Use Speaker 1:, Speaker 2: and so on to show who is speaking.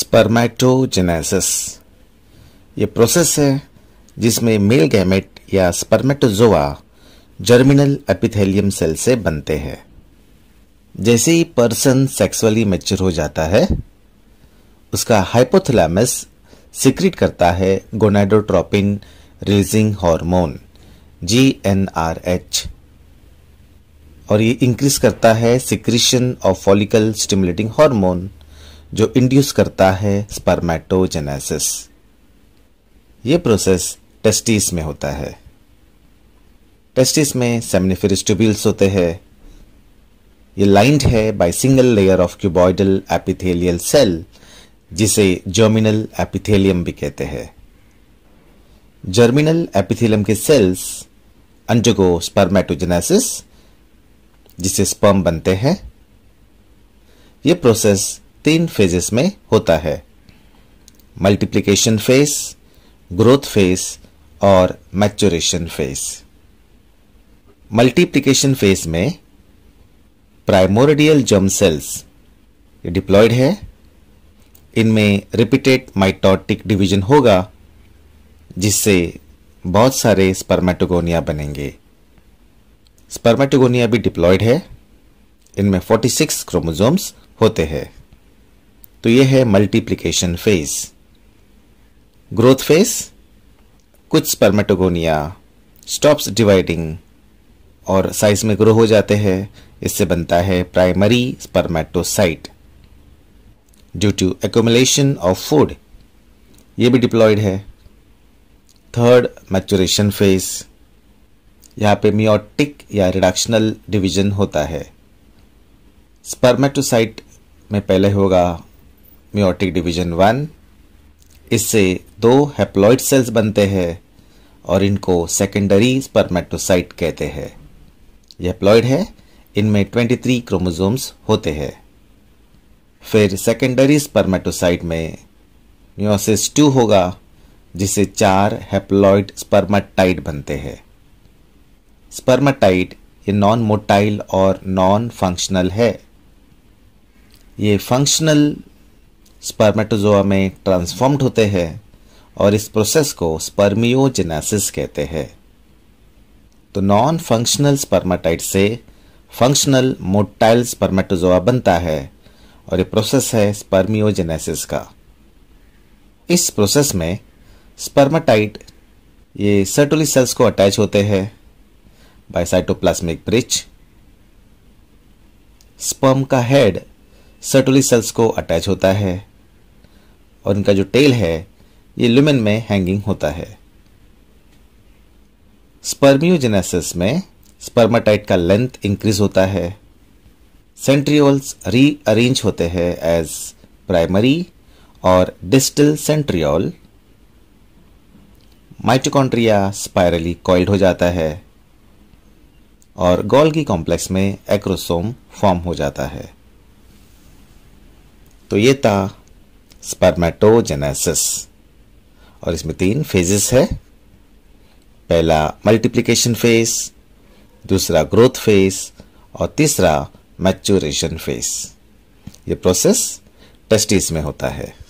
Speaker 1: spermatogenesis ये process है जिसमें मेल गैमेट या स्पर्मेटोजोआ जर्मिनल एपिथेलियम सेल से बनते हैं जैसे ही पर्सन सेक्सुअली मेच्योर हो जाता है उसका हाइपोथलामस सिक्रिट करता है gonadotropin releasing hormone G N R H और ये इंक्रीज करता है secretion of follicle stimulating hormone जो इंड्यूस करता है स्पर्मेटोजेनेसिस ये प्रोसेस टेस्टिस में होता है टेस्टिस में सेमनिफेरस होते हैं ये लाइंड है by single layer of cuboidal epithelial cell जिसे जर्मिनल एपिथेलियम भी कहते हैं जर्मिनल एपिथेलियम के सेल्स अंजगो स्पर्मेटोजेनेसिस जिसे स्पर्म बनते हैं यह प्रोसेस तीन फेजेस में होता है मल्टीप्लिकेशन फेस ग्रोथ फेस और मैचुरेशन फेस मल्टीप्लिकेशन फेस में प्राइमोरडियल जम सेल्स डिप्लॉयड है इनमें रिपीटेड माइटोटिक डिवीजन होगा जिससे बहुत सारे स्पर्मेटोगोनिया बनेंगे स्पर्मेटोगोनिया भी डिप्लॉयड है इनमें 46 क्रोमोसोम्स होते हैं तो ये है मल्टीप्लिकेशन फेज ग्रोथ फेज कुछ स्पर्मेटोगोनिया स्टॉप्स डिवाइडिंग और साइज में ग्रो हो जाते हैं इससे बनता है primary spermatocyte due to accumulation of food ये भी डिप्लॉयड है थर्ड मैचुरेशन फेज यहाँ पे मियोटिक या रिडक्शनल डिवीजन होता है स्पर्मेटोसाइट में पहले होगा म्योटिक डिवीजन वन इससे दो हेप्लॉइड सेल्स बनते हैं और इनको सेकेंडरी स्पर्मेटोसाइट कहते हैं यह हेप्लॉइड है इनमें 23 क्रोमोसोम्स होते हैं फिर सेकेंडरी स्पर्मेटोसाइट में म्योसिस टू होगा जिसे चार हेप्लॉइड स्पर्माटाइट बनते हैं स्पर्माटाइट ये नॉन मोटाइल और नॉन फंक्शनल है ये फंक्शनल स्पर्मेटोजोआ में ट्रांसफॉर्म्ड होते हैं और इस प्रोसेस को स्पर्मियोजेनेसिस कहते हैं तो नॉन फंक्शनल स्पर्माटाइट से फंक्शनल मोटाइल स्पर्मेटोजोआ बनता है और ये प्रोसेस है स्पर्मियोजेनेसिस का इस प्रोसेस में स्पर्माटाइट ये सर्टोली सेल्स को अटैच होते हैं बाय साइटोप्लाज्मिक ब्रिज स्पर्म का हेड सर्टोली सेल्स को अटैच होता है और इनका जो टेल है ये लुमेन में हैंगिंग होता है स्पर्मियोजेनेसिस में स्पर्माटाइट का लेंथ इंक्रीज होता है सेंट्रियोल्स रीअरेंज होते हैं एज प्राइमरी और distal centriole mitochondria spirally coiled हो जाता है और गोल्गी कॉम्प्लेक्स में एक्रोसोम फॉर्म हो जाता है तो ये था स्पर्मेटोजेनेसिस और इसमें तीन फेजेस है पहला मल्टीप्लिकेशन फेज दूसरा ग्रोथ फेज और तीसरा मैच्योरेशन फेज ये प्रोसेस टेस्टिस में होता है